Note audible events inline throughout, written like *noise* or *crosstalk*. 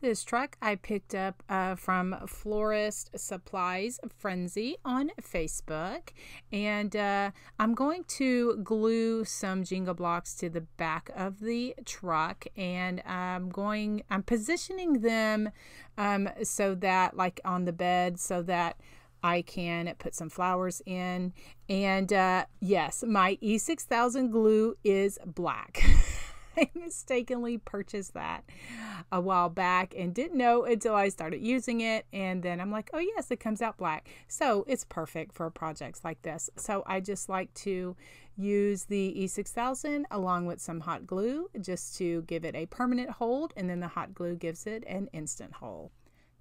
This truck I picked up uh, from Florist Supplies Frenzy on Facebook, and uh, I'm going to glue some Jenga blocks to the back of the truck, and I'm going, I'm positioning them um, so that, like on the bed, so that. I can put some flowers in. And uh, yes, my E6000 glue is black. *laughs* I *laughs* mistakenly purchased that a while back and didn't know until I started using it. And then I'm like, oh, yes, it comes out black. So it's perfect for projects like this. So I just like to use the E6000 along with some hot glue just to give it a permanent hold. And then the hot glue gives it an instant hold.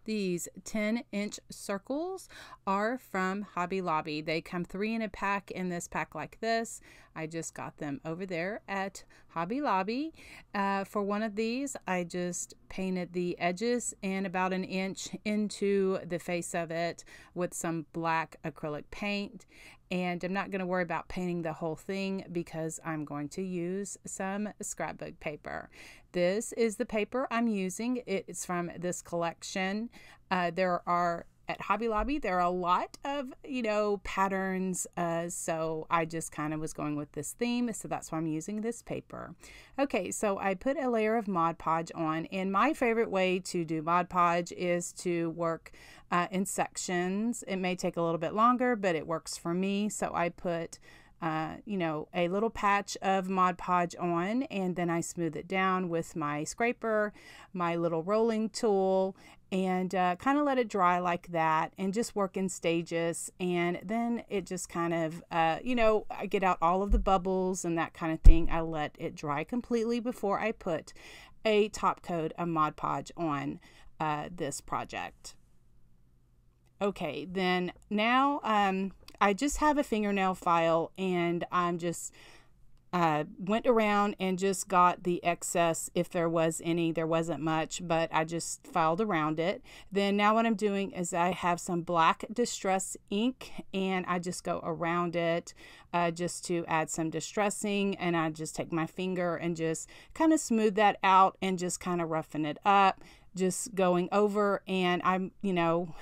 These 10 inch circles are from Hobby Lobby. They come three in a pack in this pack like this. I just got them over there at Hobby Lobby. Uh, for one of these, I just painted the edges and about an inch into the face of it with some black acrylic paint. And I'm not going to worry about painting the whole thing because I'm going to use some scrapbook paper. This is the paper I'm using. It's from this collection. Uh, there are at Hobby Lobby, there are a lot of, you know, patterns. Uh, so I just kind of was going with this theme. So that's why I'm using this paper. Okay, so I put a layer of Mod Podge on. And my favorite way to do Mod Podge is to work uh, in sections. It may take a little bit longer, but it works for me. So I put uh, you know, a little patch of Mod Podge on, and then I smooth it down with my scraper, my little rolling tool, and uh, kind of let it dry like that and just work in stages. And then it just kind of, uh, you know, I get out all of the bubbles and that kind of thing. I let it dry completely before I put a top coat of Mod Podge on uh, this project. Okay, then now um, I just have a fingernail file and I'm just uh, went around and just got the excess if there was any. There wasn't much, but I just filed around it. Then now what I'm doing is I have some black distress ink and I just go around it uh, just to add some distressing and I just take my finger and just kind of smooth that out and just kind of roughen it up just going over and I'm, you know,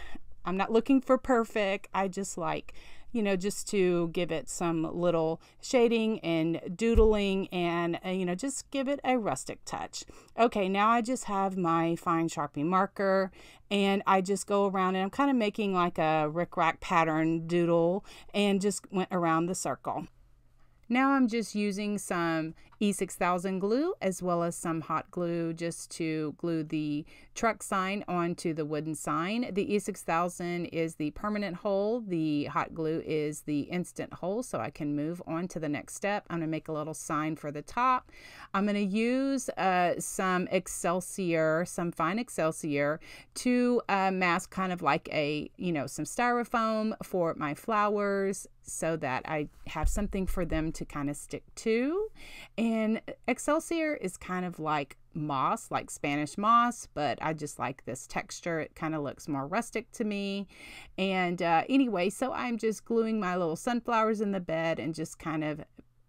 I'm not looking for perfect. I just like you know, just to give it some little shading and doodling and, uh, you know, just give it a rustic touch. Okay, now I just have my fine Sharpie marker and I just go around and I'm kind of making like a rickrack pattern doodle and just went around the circle. Now I'm just using some E6000 glue as well as some hot glue just to glue the truck sign onto the wooden sign. The E6000 is the permanent hole. The hot glue is the instant hole so I can move on to the next step. I'm going to make a little sign for the top. I'm going to use uh, some Excelsior, some fine Excelsior to uh, mask kind of like a, you know, some styrofoam for my flowers so that I have something for them to kind of stick to. And Excelsior is kind of like moss, like Spanish moss, but I just like this texture. It kind of looks more rustic to me. And uh, anyway, so I'm just gluing my little sunflowers in the bed and just kind of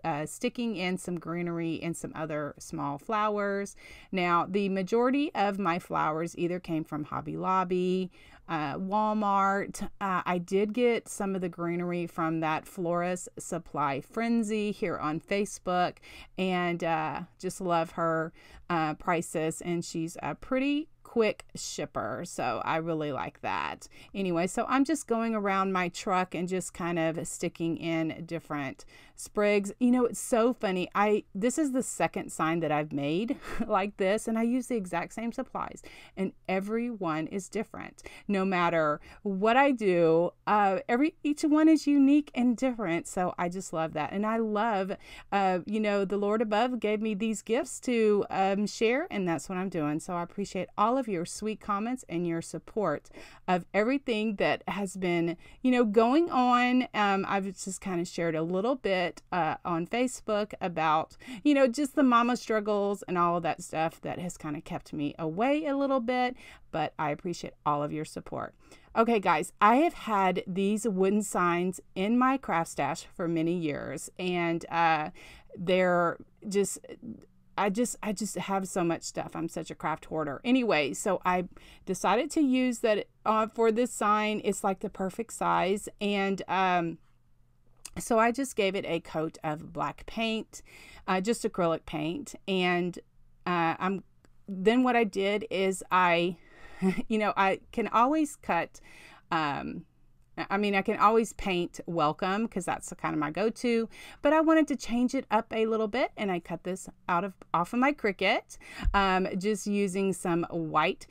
uh, sticking in some greenery and some other small flowers. Now, the majority of my flowers either came from Hobby Lobby, uh, Walmart. Uh, I did get some of the greenery from that florist supply frenzy here on Facebook and uh, just love her uh, prices. And she's a pretty quick shipper. So I really like that. Anyway, so I'm just going around my truck and just kind of sticking in different sprigs. You know, it's so funny. I this is the second sign that I've made *laughs* like this and I use the exact same supplies and every one is different. No matter what I do, uh, every each one is unique and different. So I just love that. And I love uh, you know, the Lord above gave me these gifts to um, share and that's what I'm doing. So I appreciate all of your sweet comments and your support of everything that has been, you know, going on. Um, I've just kind of shared a little bit uh, on Facebook about, you know, just the mama struggles and all of that stuff that has kind of kept me away a little bit, but I appreciate all of your support. Okay, guys, I have had these wooden signs in my craft stash for many years, and uh, they're just I just I just have so much stuff. I'm such a craft hoarder. Anyway, so I decided to use that uh, for this sign. It's like the perfect size, and um, so I just gave it a coat of black paint, uh, just acrylic paint, and uh, I'm then what I did is I, *laughs* you know, I can always cut. Um, I mean, I can always paint welcome because that's kind of my go-to, but I wanted to change it up a little bit and I cut this out of off of my Cricut, um, just using some white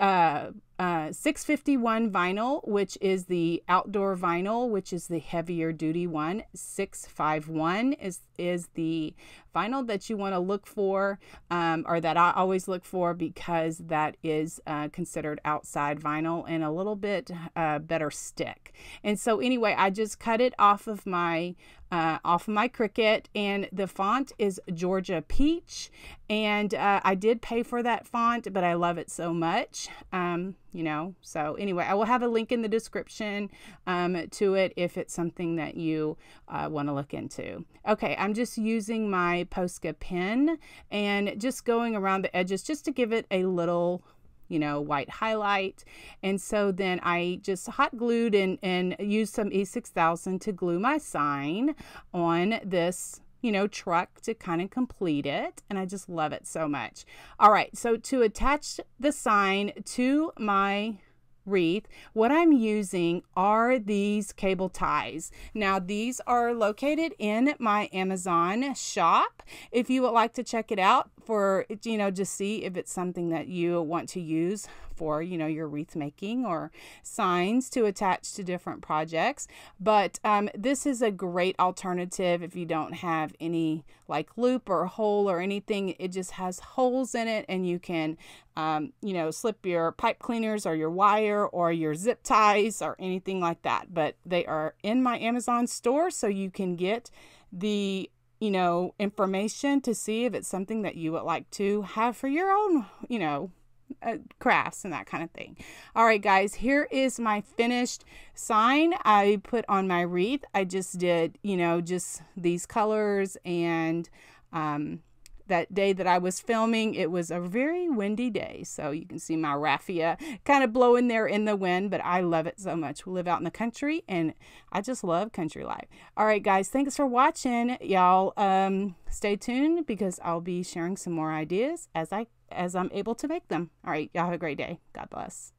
uh, uh, 651 vinyl, which is the outdoor vinyl, which is the heavier duty one. 651 is is the vinyl that you want to look for, um, or that I always look for because that is uh, considered outside vinyl and a little bit uh, better stick. And so anyway, I just cut it off of my uh, off of my Cricut, and the font is Georgia Peach. And uh, I did pay for that font, but I love it so much. Um, you know, so anyway, I will have a link in the description um, to it if it's something that you uh, want to look into. Okay, I'm just using my Posca pen and just going around the edges just to give it a little you know, white highlight. And so then I just hot glued and, and used some E6000 to glue my sign on this you know, truck to kind of complete it. And I just love it so much. All right, so to attach the sign to my wreath, what I'm using are these cable ties. Now, these are located in my Amazon shop. If you would like to check it out, for you know just see if it's something that you want to use for you know your wreath making or signs to attach to different projects but um, this is a great alternative if you don't have any like loop or hole or anything it just has holes in it and you can um, you know slip your pipe cleaners or your wire or your zip ties or anything like that but they are in my amazon store so you can get the you know, information to see if it's something that you would like to have for your own, you know, uh, crafts and that kind of thing. All right, guys, here is my finished sign I put on my wreath. I just did, you know, just these colors and um, that day that I was filming, it was a very windy day. So you can see my raffia kind of blowing there in the wind, but I love it so much. We live out in the country and I just love country life. All right, guys, thanks for watching. Y'all um, stay tuned because I'll be sharing some more ideas as I as I'm able to make them. All right, y'all have a great day. God bless.